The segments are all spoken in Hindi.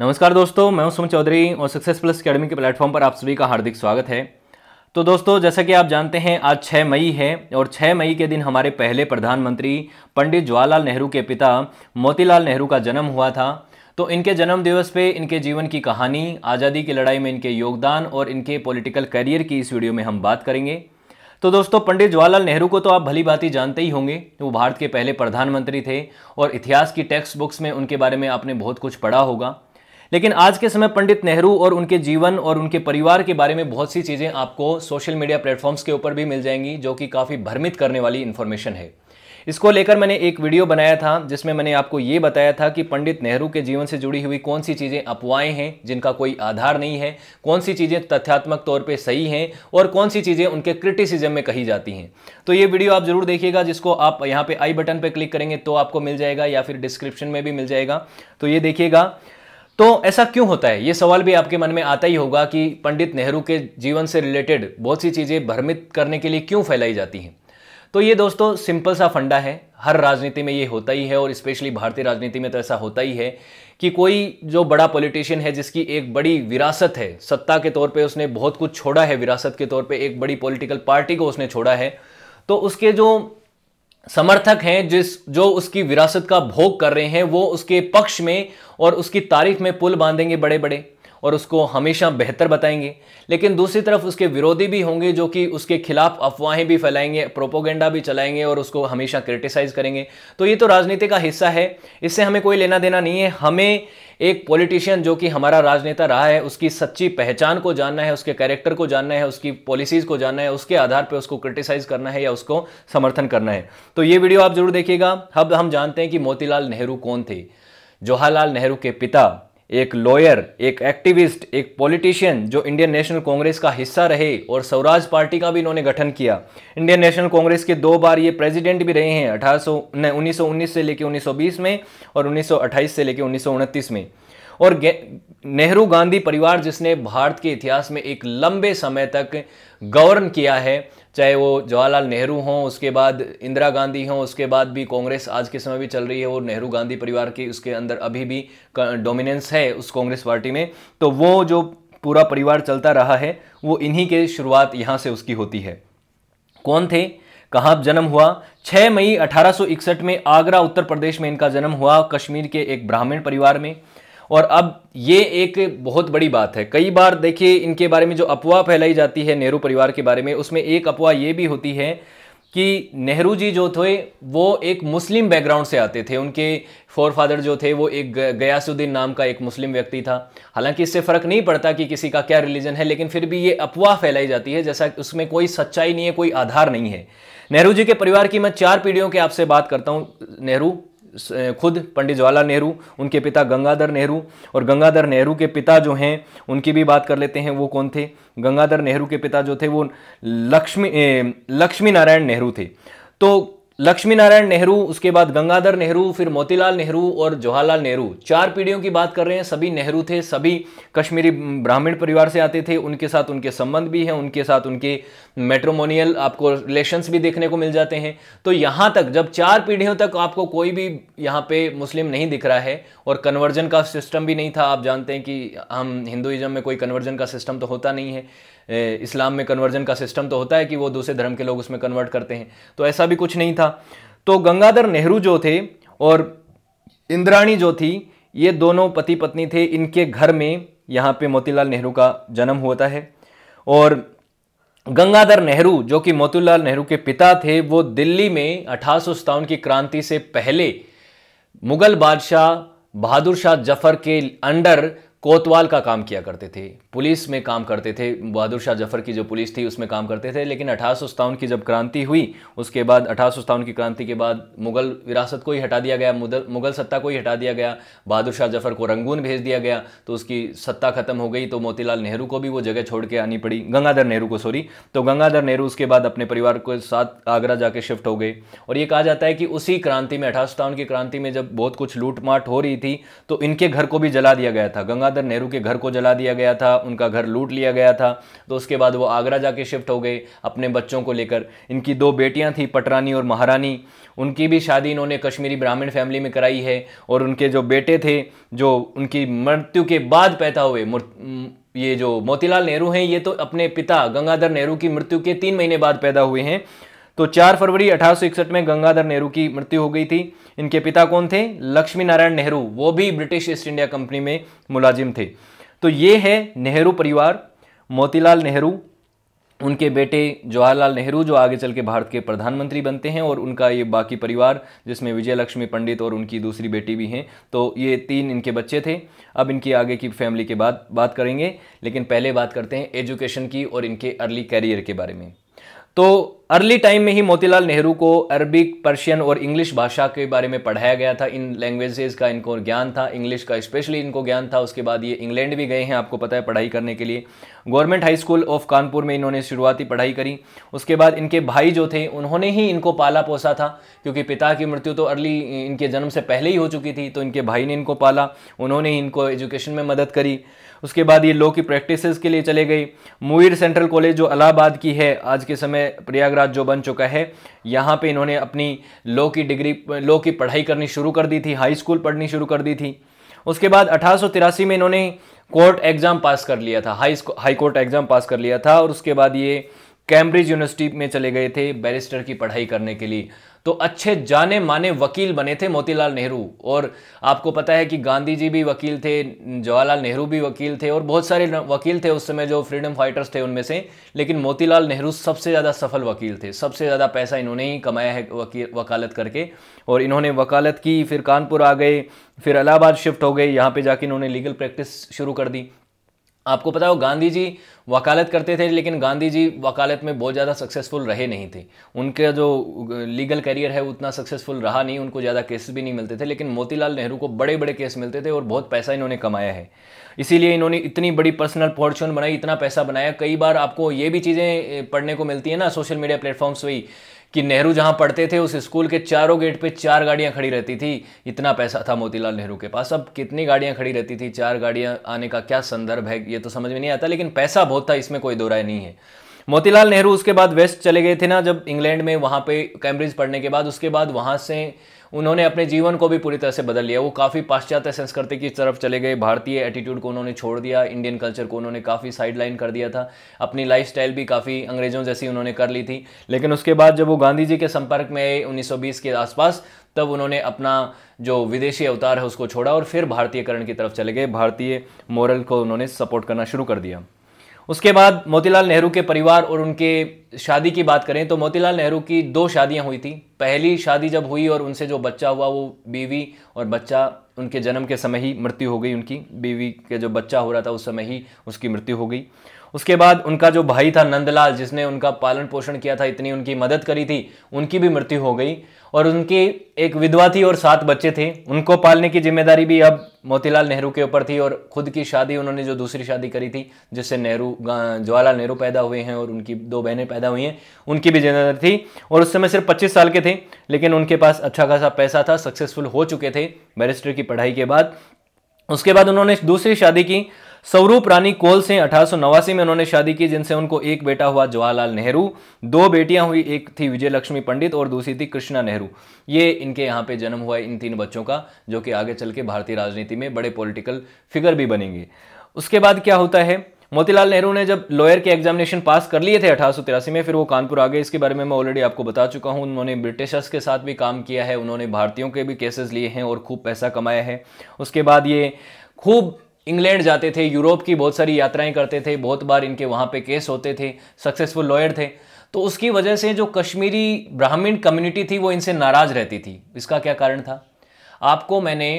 नमस्कार दोस्तों मैं हूं सुमन चौधरी और सक्सेस प्लस अकेडमी के प्लेटफॉर्म पर आप सभी का हार्दिक स्वागत है तो दोस्तों जैसा कि आप जानते हैं आज 6 मई है और 6 मई के दिन हमारे पहले प्रधानमंत्री पंडित जवाहरलाल नेहरू के पिता मोतीलाल नेहरू का जन्म हुआ था तो इनके जन्म दिवस पे इनके जीवन की कहानी आज़ादी की लड़ाई में इनके योगदान और इनके पॉलिटिकल करियर की इस वीडियो में हम बात करेंगे तो दोस्तों पंडित जवाहरलाल नेहरू को तो आप भली बात ही जानते ही होंगे वो भारत के पहले प्रधानमंत्री थे और इतिहास की टेक्स्ट बुक्स में उनके बारे में आपने बहुत कुछ पढ़ा होगा लेकिन आज के समय पंडित नेहरू और उनके जीवन और उनके परिवार के बारे में बहुत सी चीज़ें आपको सोशल मीडिया प्लेटफॉर्म्स के ऊपर भी मिल जाएंगी जो कि काफ़ी भ्रमित करने वाली इन्फॉर्मेशन है इसको लेकर मैंने एक वीडियो बनाया था जिसमें मैंने आपको ये बताया था कि पंडित नेहरू के जीवन से जुड़ी हुई कौन सी चीज़ें अपवाएं हैं जिनका कोई आधार नहीं है कौन सी चीज़ें तथ्यात्मक तौर पे सही हैं और कौन सी चीज़ें उनके क्रिटिसिज्म में कही जाती हैं तो ये वीडियो आप जरूर देखिएगा जिसको आप यहाँ पर आई बटन पर क्लिक करेंगे तो आपको मिल जाएगा या फिर डिस्क्रिप्शन में भी मिल जाएगा तो ये देखिएगा तो ऐसा क्यों होता है ये सवाल भी आपके मन में आता ही होगा कि पंडित नेहरू के जीवन से रिलेटेड बहुत सी चीज़ें भ्रमित करने के लिए क्यों फैलाई जाती हैं तो ये दोस्तों सिंपल सा फंडा है हर राजनीति में ये होता ही है और स्पेशली भारतीय राजनीति में तो ऐसा होता ही है कि कोई जो बड़ा पॉलिटिशियन है जिसकी एक बड़ी विरासत है सत्ता के तौर पे उसने बहुत कुछ छोड़ा है विरासत के तौर पे एक बड़ी पॉलिटिकल पार्टी को उसने छोड़ा है तो उसके जो समर्थक हैं जिस जो उसकी विरासत का भोग कर रहे हैं वो उसके पक्ष में और उसकी तारीफ में पुल बांधेंगे बड़े बड़े और उसको हमेशा बेहतर बताएंगे लेकिन दूसरी तरफ उसके विरोधी भी होंगे जो कि उसके खिलाफ अफवाहें भी फैलाएंगे प्रोपोगेंडा भी चलाएंगे और उसको हमेशा क्रिटिसाइज करेंगे तो ये तो राजनीति का हिस्सा है इससे हमें कोई लेना देना नहीं है हमें एक पॉलिटिशियन जो कि हमारा राजनेता रहा है उसकी सच्ची पहचान को जानना है उसके कैरेक्टर को जानना है उसकी पॉलिसीज़ को जानना है उसके आधार पर उसको क्रिटिसाइज करना है या उसको समर्थन करना है तो ये वीडियो आप जरूर देखिएगा अब हम जानते हैं कि मोतीलाल नेहरू कौन थे जवाहरलाल नेहरू के पिता एक लॉयर एक एक्टिविस्ट एक पॉलिटिशियन जो इंडियन नेशनल कांग्रेस का हिस्सा रहे और स्वराज पार्टी का भी इन्होंने गठन किया इंडियन नेशनल कांग्रेस के दो बार ये प्रेसिडेंट भी रहे हैं अठारह उन्नीस से लेकर 1920 में और 1928 से लेकर उन्नीस में और नेहरू गांधी परिवार जिसने भारत के इतिहास में एक लंबे समय तक गवर्न किया है चाहे वो जवाहरलाल नेहरू हों उसके बाद इंदिरा गांधी हों उसके बाद भी कांग्रेस आज के समय भी चल रही है वो नेहरू गांधी परिवार की उसके अंदर अभी भी डोमिनेंस है उस कांग्रेस पार्टी में तो वो जो पूरा परिवार चलता रहा है वो इन्हीं के शुरुआत यहाँ से उसकी होती है कौन थे कहाँ जन्म हुआ 6 मई 1861 में आगरा उत्तर प्रदेश में इनका जन्म हुआ कश्मीर के एक ब्राह्मण परिवार में और अब ये एक बहुत बड़ी बात है कई बार देखिए इनके बारे में जो अफवाह फैलाई जाती है नेहरू परिवार के बारे में उसमें एक अफवाह ये भी होती है कि नेहरू जी जो थे वो एक मुस्लिम बैकग्राउंड से आते थे उनके फोर फादर जो थे वो एक गयासुद्दीन नाम का एक मुस्लिम व्यक्ति था हालांकि इससे फ़र्क नहीं पड़ता कि किसी का क्या रिलीजन है लेकिन फिर भी ये अफवाह फैलाई जाती है जैसा उसमें कोई सच्चाई नहीं है कोई आधार नहीं है नेहरू जी के परिवार की मैं चार पीढ़ियों के आपसे बात करता हूँ नेहरू खुद पंडित जवाहरलाल नेहरू उनके पिता गंगाधर नेहरू और गंगाधर नेहरू के पिता जो हैं उनकी भी बात कर लेते हैं वो कौन थे गंगाधर नेहरू के पिता जो थे वो लक्ष्मी लक्ष्मी नारायण नेहरू थे तो लक्ष्मी नारायण नेहरू उसके बाद गंगाधर नेहरू फिर मोतीलाल नेहरू और जवाहरलाल नेहरू चार पीढ़ियों की बात कर रहे हैं सभी नेहरू थे सभी कश्मीरी ब्राह्मण परिवार से आते थे उनके साथ उनके संबंध भी हैं उनके साथ उनके मेट्रोमोनियल आपको रिलेशंस भी देखने को मिल जाते हैं तो यहाँ तक जब चार पीढ़ियों तक आपको कोई भी यहाँ पे मुस्लिम नहीं दिख रहा है और कन्वर्जन का सिस्टम भी नहीं था आप जानते हैं कि हम हिंदुज़म में कोई कन्वर्जन का सिस्टम तो होता नहीं है इस्लाम में कन्वर्जन का सिस्टम तो होता है कि वो दूसरे धर्म के लोग उसमें कन्वर्ट करते हैं तो ऐसा भी कुछ नहीं था तो गंगाधर नेहरू जो थे और इंद्राणी जो थी ये दोनों पति पत्नी थे इनके घर में यहाँ पे मोतीलाल नेहरू का जन्म होता है और गंगाधर नेहरू जो कि मोतीलाल नेहरू के पिता थे वो दिल्ली में अठारह की क्रांति से पहले मुगल बादशाह बहादुर शाह जफर के अंडर कोतवाल का काम किया करते थे पुलिस में काम करते थे बहादुर शाह जफर की जो पुलिस थी उसमें काम करते थे लेकिन अठारह की जब क्रांति हुई उसके बाद अठारह की क्रांति के बाद मुगल विरासत को ही हटा दिया गया मुगल सत्ता को ही हटा दिया गया बहादुर शाह जफर को रंगून भेज दिया गया तो उसकी सत्ता खत्म हो गई तो मोतीलाल नेहरू को भी वो जगह छोड़ के आनी पड़ी गंगाधर नेहरू को सॉरी तो गंगाधर नेहरू उसके बाद अपने परिवार के साथ आगरा जाके शिफ्ट हो गए और ये कहा जाता है कि उसी क्रांति में अठारह की क्रांति में जब बहुत कुछ लूटमाट हो रही थी तो इनके घर को भी जला दिया गया था गंगा गंगाधर नेहरू के घर को जला दिया गया था उनका घर लूट लिया गया था तो उसके बाद वो आगरा जाके शिफ्ट हो गए अपने बच्चों को लेकर इनकी दो बेटियां थी पटरानी और महारानी उनकी भी शादी इन्होंने कश्मीरी ब्राह्मण फैमिली में कराई है और उनके जो बेटे थे जो उनकी मृत्यु के बाद पैदा हुए ये जो मोतीलाल नेहरू हैं ये तो अपने पिता गंगाधर नेहरू की मृत्यु के तीन महीने बाद पैदा हुए हैं तो 4 फरवरी अठारह में गंगाधर नेहरू की मृत्यु हो गई थी इनके पिता कौन थे लक्ष्मी नारायण नेहरू वो भी ब्रिटिश ईस्ट इंडिया कंपनी में मुलाजिम थे तो ये है नेहरू परिवार मोतीलाल नेहरू उनके बेटे जवाहरलाल नेहरू जो आगे चल के भारत के प्रधानमंत्री बनते हैं और उनका ये बाकी परिवार जिसमें विजय लक्ष्मी पंडित और उनकी दूसरी बेटी भी हैं तो ये तीन इनके बच्चे थे अब इनकी आगे की फैमिली के बाद बात करेंगे लेकिन पहले बात करते हैं एजुकेशन की और इनके अर्ली कैरियर के बारे में तो अर्ली टाइम में ही मोतीलाल नेहरू को अरबिक पर्शियन और इंग्लिश भाषा के बारे में पढ़ाया गया था इन लैंग्वेजेस का इनको ज्ञान था इंग्लिश का स्पेशली इनको ज्ञान था उसके बाद ये इंग्लैंड भी गए हैं आपको पता है पढ़ाई करने के लिए government high school of Kanpur में इन्होंने शुरुआती पढ़ाई करी उसके बाद इनके भाई जो थे उन्होंने ही इनको पाला पोसा था क्योंकि पिता की मृत्यु तो अर्ली इनके जन्म से पहले ही हो चुकी थी तो इनके भाई ने इनको पाला उन्होंने ही इनको एजुकेशन में मदद करी उसके बाद ये लॉ की प्रैक्टिसेस के लिए चले गई मुइर सेंट्रल कॉलेज जो अलाहाबाद की है आज के समय प्रयागराज जो बन चुका है यहाँ पे इन्होंने अपनी लॉ की डिग्री लॉ की पढ़ाई करनी शुरू कर दी थी हाई स्कूल पढ़नी शुरू कर दी थी उसके बाद अठारह में इन्होंने कोर्ट एग्ज़ाम पास कर लिया था high high court exam pass कर लिया था और उसके बाद ये कैम्ब्रिज यूनिवर्सिटी में चले गए थे बैरिस्टर की पढ़ाई करने के लिए तो अच्छे जाने माने वकील बने थे मोतीलाल नेहरू और आपको पता है कि गांधी जी भी वकील थे जवाहरलाल नेहरू भी वकील थे और बहुत सारे वकील थे उस समय जो फ्रीडम फाइटर्स थे उनमें से लेकिन मोतीलाल नेहरू सबसे ज़्यादा सफल वकील थे सबसे ज़्यादा पैसा इन्होंने ही कमाया है वकील वकालत करके और इन्होंने वकालत की फिर कानपुर आ गए फिर इलाहाबाद शिफ्ट हो गए यहाँ पर जाके इन्होंने लीगल प्रैक्टिस शुरू कर दी आपको पता हो गांधी जी वकालत करते थे लेकिन गांधी जी वकालत में बहुत ज़्यादा सक्सेसफुल रहे नहीं थे उनका जो लीगल करियर है उतना सक्सेसफुल रहा नहीं उनको ज़्यादा केस भी नहीं मिलते थे लेकिन मोतीलाल नेहरू को बड़े बड़े केस मिलते थे और बहुत पैसा इन्होंने कमाया है इसीलिए इन्होंने इतनी बड़ी पर्सनल फॉर्चून बनाई इतना पैसा बनाया कई बार आपको ये भी चीज़ें पढ़ने को मिलती है ना सोशल मीडिया प्लेटफॉर्म्स पर कि नेहरू जहां पढ़ते थे उस स्कूल के चारों गेट पे चार गाड़ियां खड़ी रहती थी इतना पैसा था मोतीलाल नेहरू के पास अब कितनी गाड़ियां खड़ी रहती थी चार गाड़ियां आने का क्या संदर्भ है ये तो समझ में नहीं आता लेकिन पैसा बहुत था इसमें कोई दो राय नहीं है मोतीलाल नेहरू उसके बाद वेस्ट चले गए थे ना जब इंग्लैंड में वहाँ पे कैम्ब्रिज पढ़ने के बाद उसके बाद वहाँ से उन्होंने अपने जीवन को भी पूरी तरह से बदल लिया वो काफ़ी पाश्चात्य संस्कृति की तरफ चले गए भारतीय एटीट्यूड को उन्होंने छोड़ दिया इंडियन कल्चर को उन्होंने काफ़ी साइडलाइन कर दिया था अपनी स्टाइल भी काफ़ी अंग्रेजों जैसी उन्होंने कर ली थी लेकिन उसके बाद जब वो गांधी जी के संपर्क में आए 1920 के आसपास तब उन्होंने अपना जो विदेशी अवतार है उसको छोड़ा और फिर भारतीयकरण की तरफ चले गए भारतीय मॉरल को उन्होंने सपोर्ट करना शुरू कर दिया उसके बाद मोतीलाल नेहरू के परिवार और उनके शादी की बात करें तो मोतीलाल नेहरू की दो शादियां हुई थी पहली शादी जब हुई और उनसे जो बच्चा हुआ वो बीवी और बच्चा उनके जन्म के समय ही मृत्यु हो गई उनकी बीवी के जो बच्चा हो रहा था उस समय ही उसकी मृत्यु हो गई उसके बाद उनका जो भाई था नंदलाल जिसने उनका पालन पोषण किया था इतनी उनकी मदद करी थी उनकी भी मृत्यु हो गई और उनकी एक विधवा थी और सात बच्चे थे उनको पालने की जिम्मेदारी भी अब मोतीलाल नेहरू के ऊपर थी और खुद की शादी उन्होंने जो दूसरी शादी करी थी जिससे नेहरू जवाहरलाल नेहरू पैदा हुए हैं और उनकी दो बहनें पैदा हुई हैं उनकी भी जिम्मेदारी थी और उस समय सिर्फ पच्चीस साल के थे लेकिन उनके पास अच्छा खासा पैसा था सक्सेसफुल हो चुके थे बैरिस्टर की पढ़ाई के बाद उसके बाद उन्होंने दूसरी शादी की स्वरूप रानी कोल से अठारह में उन्होंने शादी की जिनसे उनको एक बेटा हुआ जवाहरलाल नेहरू दो बेटियां हुई एक थी विजय लक्ष्मी पंडित और दूसरी थी कृष्णा नेहरू ये इनके यहाँ पे जन्म हुआ इन तीन बच्चों का जो कि आगे चल के भारतीय राजनीति में बड़े पॉलिटिकल फिगर भी बनेंगे उसके बाद क्या होता है मोतीलाल नेहरू ने जब लॉयर के एग्जामिनेशन पास कर लिए थे अठारह में फिर वो कानपुर आ गए इसके बारे में मैं ऑलरेडी आपको बता चुका हूँ उन्होंने ब्रिटिशर्स के साथ भी काम किया है उन्होंने भारतीयों के भी केसेस लिए हैं और खूब पैसा कमाया है उसके बाद ये खूब इंग्लैंड जाते थे यूरोप की बहुत सारी यात्राएं करते थे बहुत बार इनके वहाँ पे केस होते थे सक्सेसफुल लॉयर थे तो उसकी वजह से जो कश्मीरी ब्राह्मीण कम्युनिटी थी वो इनसे नाराज़ रहती थी इसका क्या कारण था आपको मैंने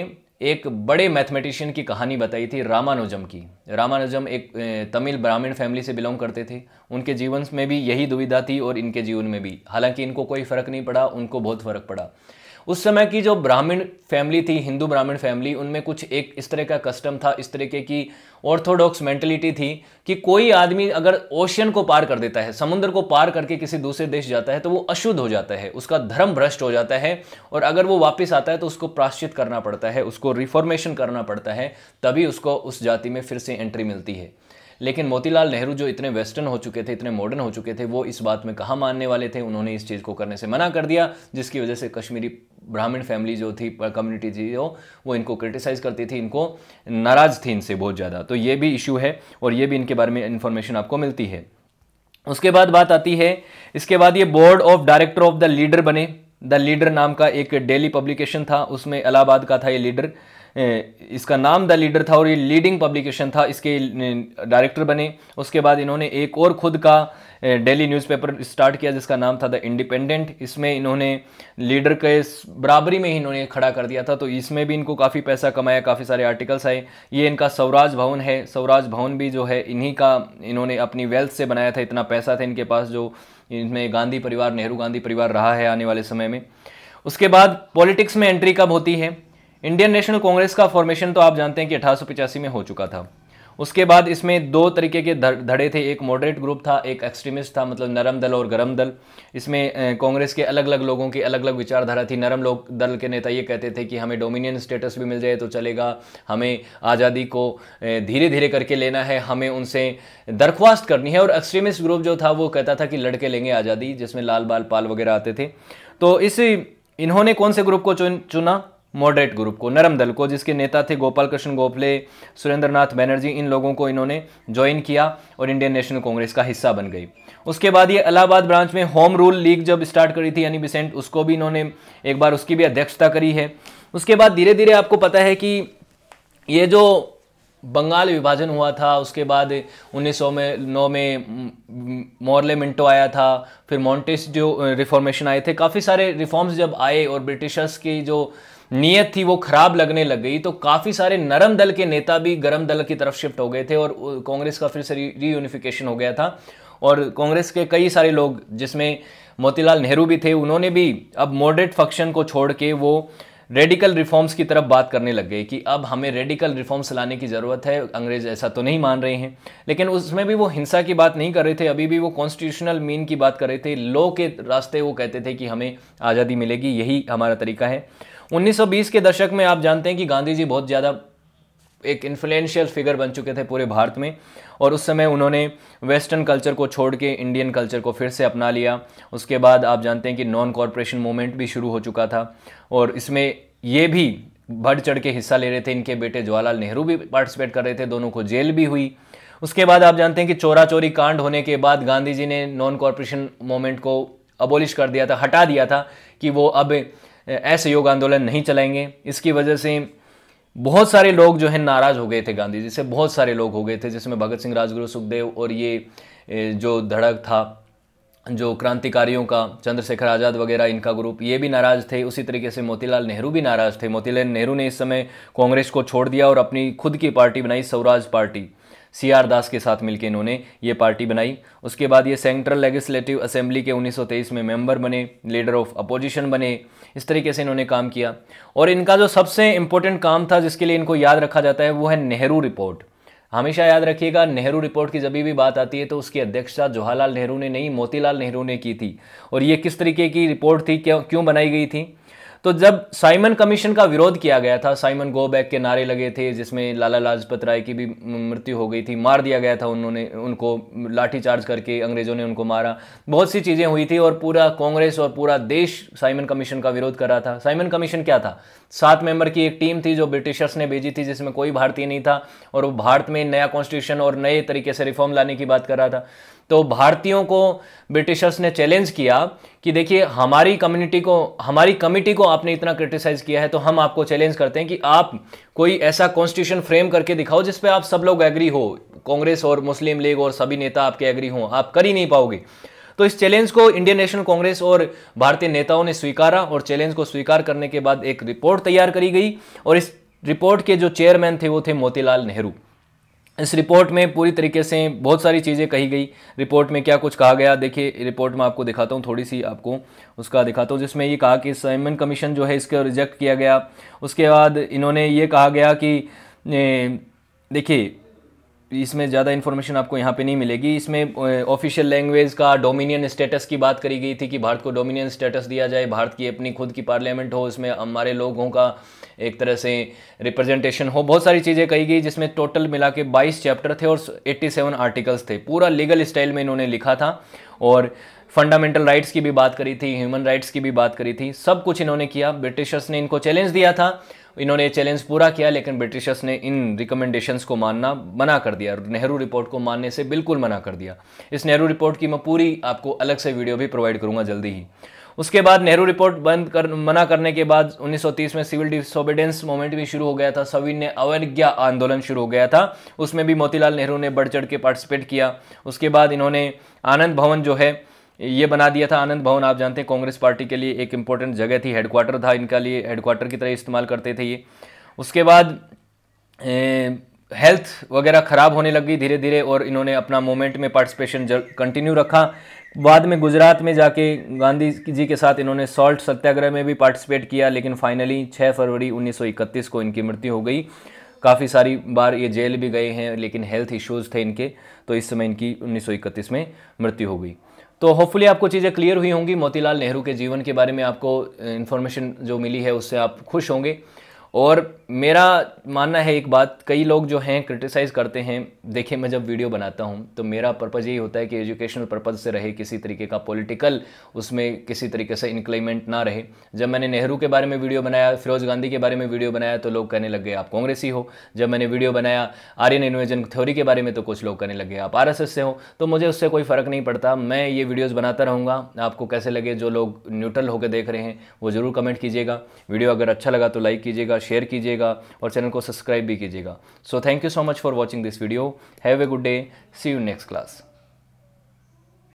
एक बड़े मैथमेटिशियन की कहानी बताई थी रामानुजम की रामानुजम एक तमिल ब्राह्मीण फैमिली से बिलोंग करते थे उनके जीवन में भी यही दुविधा थी और इनके जीवन में भी हालांकि इनको कोई फ़र्क नहीं पड़ा उनको बहुत फ़र्क पड़ा उस समय की जो ब्राह्मण फैमिली थी हिंदू ब्राह्मण फैमिली उनमें कुछ एक इस तरह का कस्टम था इस तरीके की ऑर्थोडॉक्स मेंटेलिटी थी कि कोई आदमी अगर ओशियन को पार कर देता है समुद्र को पार करके किसी दूसरे देश जाता है तो वो अशुद्ध हो जाता है उसका धर्म भ्रष्ट हो जाता है और अगर वो वापस आता है तो उसको प्राश्चित करना पड़ता है उसको रिफॉर्मेशन करना पड़ता है तभी उसको उस जाति में फिर से एंट्री मिलती है लेकिन मोतीलाल नेहरू जो इतने वेस्टर्न हो चुके थे इतने मॉडर्न हो चुके थे वो इस बात में कहाँ मानने वाले थे उन्होंने इस चीज़ को करने से मना कर दिया जिसकी वजह से कश्मीरी ब्राह्मण फैमिली जो थी कम्युनिटी थी जो वो इनको क्रिटिसाइज़ करती थी इनको नाराज़ थी इनसे बहुत ज़्यादा तो ये भी इशू है और ये भी इनके बारे में इन्फॉर्मेशन आपको मिलती है उसके बाद बात आती है इसके बाद ये board of director of the Leader बने द लीडर नाम का एक डेली पब्लिकेशन था उसमें इलाहाबाद का था ये लीडर इसका नाम द लीडर था और ये लीडिंग पब्लिकेशन था इसके डायरेक्टर बने उसके बाद इन्होंने एक और खुद का डेली न्यूज़पेपर स्टार्ट किया जिसका नाम था द इंडिपेंडेंट इसमें इन्होंने लीडर के बराबरी में ही इन्होंने खड़ा कर दिया था तो इसमें भी इनको काफ़ी पैसा कमाया काफ़ी सारे आर्टिकल्स आए ये इनका स्वराज भवन है स्वराज भवन भी जो है इन्हीं का इन्होंने अपनी वेल्थ से बनाया था इतना पैसा था इनके पास जो इनमें गांधी परिवार नेहरू गांधी परिवार रहा है आने वाले समय में उसके बाद पॉलिटिक्स में एंट्री कब होती है इंडियन नेशनल कांग्रेस का फॉर्मेशन तो आप जानते हैं कि अठारह में हो चुका था उसके बाद इसमें दो तरीके के धड़े थे एक मॉडरेट ग्रुप था एक एक्सट्रीमिस्ट था मतलब नरम दल और गरम दल इसमें कांग्रेस के अलग अलग लोगों की अलग अलग विचारधारा थी नरम लोग दल के नेता ये कहते थे कि हमें डोमिनियन स्टेटस भी मिल जाए तो चलेगा हमें आज़ादी को धीरे धीरे करके लेना है हमें उनसे दरख्वास्त करनी है और एक्सट्रीमिस्ट ग्रुप जो था वो कहता था कि लड़के लेंगे आज़ादी जिसमें लाल बाल पाल वगैरह आते थे तो इस इन्होंने कौन से ग्रुप को चुना मॉडरेट ग्रुप को नरम दल को जिसके नेता थे गोपाल कृष्ण गोखले सुरेंद्र नाथ बैनर्जी इन लोगों को इन्होंने ज्वाइन किया और इंडियन नेशनल कांग्रेस का हिस्सा बन गई उसके बाद ये इलाहाबाद ब्रांच में होम रूल लीग जब स्टार्ट करी थी यानी बिसेंट उसको भी इन्होंने एक बार उसकी भी अध्यक्षता करी है उसके बाद धीरे धीरे आपको पता है कि ये जो बंगाल विभाजन हुआ था उसके बाद उन्नीस में नौ में मॉर्ले मिंटो आया था फिर मॉन्टेस जो रिफॉर्मेशन आए थे काफ़ी सारे रिफॉर्म्स जब आए और ब्रिटिशर्स की जो नीयत थी वो खराब लगने लग गई तो काफ़ी सारे नरम दल के नेता भी गर्म दल की तरफ शिफ्ट हो गए थे और कांग्रेस का फिर से रीयूनिफिकेशन हो गया था और कांग्रेस के कई सारे लोग जिसमें मोतीलाल नेहरू भी थे उन्होंने भी अब मॉडरेट फंक्शन को छोड़ के वो रेडिकल रिफॉर्म्स की तरफ बात करने लग गए कि अब हमें रेडिकल रिफॉर्म्स लाने की ज़रूरत है अंग्रेज़ ऐसा तो नहीं मान रहे हैं लेकिन उसमें भी वो हिंसा की बात नहीं कर रहे थे अभी भी वो कॉन्स्टिट्यूशनल मीन की बात कर रहे थे लॉ के रास्ते वो कहते थे कि हमें आज़ादी मिलेगी यही हमारा तरीका है 1920 के दशक में आप जानते हैं कि गांधी जी बहुत ज़्यादा एक इन्फ्लुएंशियल फिगर बन चुके थे पूरे भारत में और उस समय उन्होंने वेस्टर्न कल्चर को छोड़ के इंडियन कल्चर को फिर से अपना लिया उसके बाद आप जानते हैं कि नॉन कॉरपोरेशन मूवमेंट भी शुरू हो चुका था और इसमें ये भी बढ़ चढ़ के हिस्सा ले रहे थे इनके बेटे जवाहरलाल नेहरू भी पार्टिसिपेट कर रहे थे दोनों को जेल भी हुई उसके बाद आप जानते हैं कि चोरा चोरी कांड होने के बाद गांधी जी ने नॉन कॉरपोरेशन मूवमेंट को अबोलिश कर दिया था हटा दिया था कि वो अब ऐसे योग आंदोलन नहीं चलाएंगे इसकी वजह से बहुत सारे लोग जो है नाराज़ हो गए थे गांधी जी से बहुत सारे लोग हो गए थे जिसमें भगत सिंह राजगुरु सुखदेव और ये जो धड़क था जो क्रांतिकारियों का चंद्रशेखर आज़ाद वगैरह इनका ग्रुप ये भी नाराज़ थे उसी तरीके से मोतीलाल नेहरू भी नाराज़ थे मोतीलाल नेहरू ने इस समय कांग्रेस को छोड़ दिया और अपनी खुद की पार्टी बनाई Swaraj Party C R Das के साथ मिलकर इन्होंने ये पार्टी बनाई उसके बाद ये सेंट्रल लेजिस्लेटिव असेंबली के 1923 में मेंबर बने लीडर ऑफ अपोजिशन बने इस तरीके से इन्होंने काम किया और इनका जो सबसे इम्पोर्टेंट काम था जिसके लिए इनको याद रखा जाता है वो है नेहरू रिपोर्ट हमेशा याद रखिएगा नेहरू रिपोर्ट की जब भी बात आती है तो उसकी अध्यक्षता जवाहरलाल नेहरू ने नहीं मोतीलाल नेहरू ने की थी और ये किस तरीके की रिपोर्ट थी क्यों क्यों बनाई गई थी तो जब साइमन कमीशन का विरोध किया गया था साइमन गो बैक के नारे लगे थे जिसमें लाला लाजपत राय की भी मृत्यु हो गई थी मार दिया गया था उन्होंने उनको लाठीचार्ज करके अंग्रेजों ने उनको मारा बहुत सी चीज़ें हुई थी और पूरा कांग्रेस और पूरा देश साइमन कमीशन का विरोध कर रहा था साइमन कमीशन क्या था सात मेंबर की एक टीम थी जो ब्रिटिशर्स ने भेजी थी जिसमें कोई भारतीय नहीं था और वो भारत में नया कॉन्स्टिट्यूशन और नए तरीके से रिफॉर्म लाने की बात कर रहा था तो भारतीयों को ब्रिटिशर्स ने चैलेंज किया कि देखिए हमारी कम्युनिटी को हमारी कमिटी को आपने इतना क्रिटिसाइज किया है तो हम आपको चैलेंज करते हैं कि आप कोई ऐसा कॉन्स्टिट्यूशन फ्रेम करके दिखाओ जिसपे आप सब लोग एग्री हो कांग्रेस और मुस्लिम लीग और सभी नेता आपके एग्री हों आप कर ही नहीं पाओगे तो इस चैलेंज को इंडियन नेशनल कांग्रेस और भारतीय नेताओं ने स्वीकारा और चैलेंज को स्वीकार करने के बाद एक रिपोर्ट तैयार करी गई और इस रिपोर्ट के जो चेयरमैन थे वो थे मोतीलाल नेहरू इस रिपोर्ट में पूरी तरीके से बहुत सारी चीज़ें कही गई रिपोर्ट में क्या कुछ कहा गया देखिए रिपोर्ट में आपको दिखाता हूँ थोड़ी सी आपको उसका दिखाता हूँ जिसमें ये कहा कि साइमन कमीशन जो है इसको रिजेक्ट किया गया उसके बाद इन्होंने ये कहा गया कि देखिए इसमें ज़्यादा इन्फॉर्मेशन आपको यहाँ पे नहीं मिलेगी इसमें ऑफिशियल लैंग्वेज का डोमिनियन स्टेटस की बात करी गई थी कि भारत को डोमिनियन स्टेटस दिया जाए भारत की अपनी खुद की पार्लियामेंट हो उसमें हमारे लोगों का एक तरह से रिप्रेजेंटेशन हो बहुत सारी चीज़ें कही गई जिसमें टोटल मिला के बाईस चैप्टर थे और एट्टी आर्टिकल्स थे पूरा लीगल स्टाइल में इन्होंने लिखा था और फंडामेंटल राइट्स की भी बात करी थी ह्यूमन राइट्स की भी बात करी थी सब कुछ इन्होंने किया ब्रिटिशर्स ने इनको चैलेंज दिया था इन्होंने ये चैलेंज पूरा किया लेकिन ब्रिटिशर्स ने इन रिकमेंडेशंस को मानना मना कर दिया नेहरू रिपोर्ट को मानने से बिल्कुल मना कर दिया इस नेहरू रिपोर्ट की मैं पूरी आपको अलग से वीडियो भी प्रोवाइड करूँगा जल्दी ही उसके बाद नेहरू रिपोर्ट बंद कर मना करने के बाद 1930 में सिविल डिसोबिडेंस मूवमेंट भी शुरू हो गया था सविन ने अवज्ञा आंदोलन शुरू हो गया था उसमें भी मोतीलाल नेहरू ने बढ़ चढ़ के पार्टिसिपेट किया उसके बाद इन्होंने आनंद भवन जो है ये बना दिया था आनंद भवन आप जानते हैं कांग्रेस पार्टी के लिए एक इम्पोर्टेंट जगह थी हेडक्वार्टर था इनका लिए हेडक्वार्टर की तरह इस्तेमाल करते थे ये उसके बाद ए, हेल्थ वगैरह ख़राब होने लगी धीरे धीरे और इन्होंने अपना मोमेंट में पार्टिसिपेशन कंटिन्यू रखा बाद में गुजरात में जाके गांधी जी के साथ इन्होंने सॉल्ट सत्याग्रह में भी पार्टिसिपेट किया लेकिन फाइनली 6 फरवरी 1931 को इनकी मृत्यु हो गई काफ़ी सारी बार ये जेल भी गए हैं लेकिन हेल्थ इश्यूज़ थे इनके तो इस समय इनकी 1931 में मृत्यु हो गई तो होपफुली आपको चीज़ें क्लियर हुई होंगी मोतीलाल नेहरू के जीवन के बारे में आपको इन्फॉर्मेशन uh, जो मिली है उससे आप खुश होंगे और मेरा मानना है एक बात कई लोग जो हैं क्रिटिसाइज़ करते हैं देखिए मैं जब वीडियो बनाता हूँ तो मेरा पर्पज़ यही होता है कि एजुकेशनल पर्पज़ से रहे किसी तरीके का पॉलिटिकल उसमें किसी तरीके से इंक्लेमेंट ना रहे जब मैंने नेहरू के बारे में वीडियो बनाया फिरोज़ गांधी के बारे में वीडियो बनाया तो लोग कहने लग गए आप कांग्रेसी हो जब मैंने वीडियो बनाया आर्यन इन्वेजन थ्योरी के बारे में तो कुछ लोग कहने लग गए आप आर से हो तो मुझे उससे कोई फ़र्क नहीं पड़ता मैं ये वीडियोज़ बनाता रहूँगा आपको कैसे लगे जो लोग न्यूट्रल होकर देख रहे हैं वो ज़रूर कमेंट कीजिएगा वीडियो अगर अच्छा लगा तो लाइक कीजिएगा शेयर कीजिएगा और चैनल को सब्सक्राइब भी कीजिएगा so thank you so much for watching this video have a good day see you next class